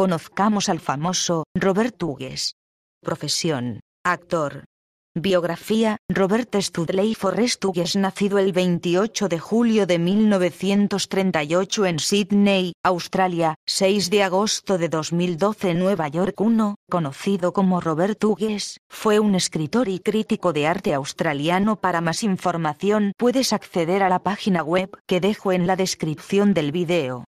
Conozcamos al famoso Robert Hughes. Profesión. Actor. Biografía, Robert Studley Forrest Hughes nacido el 28 de julio de 1938 en Sydney, Australia, 6 de agosto de 2012 en Nueva York 1, conocido como Robert Hughes, fue un escritor y crítico de arte australiano. Para más información puedes acceder a la página web que dejo en la descripción del video.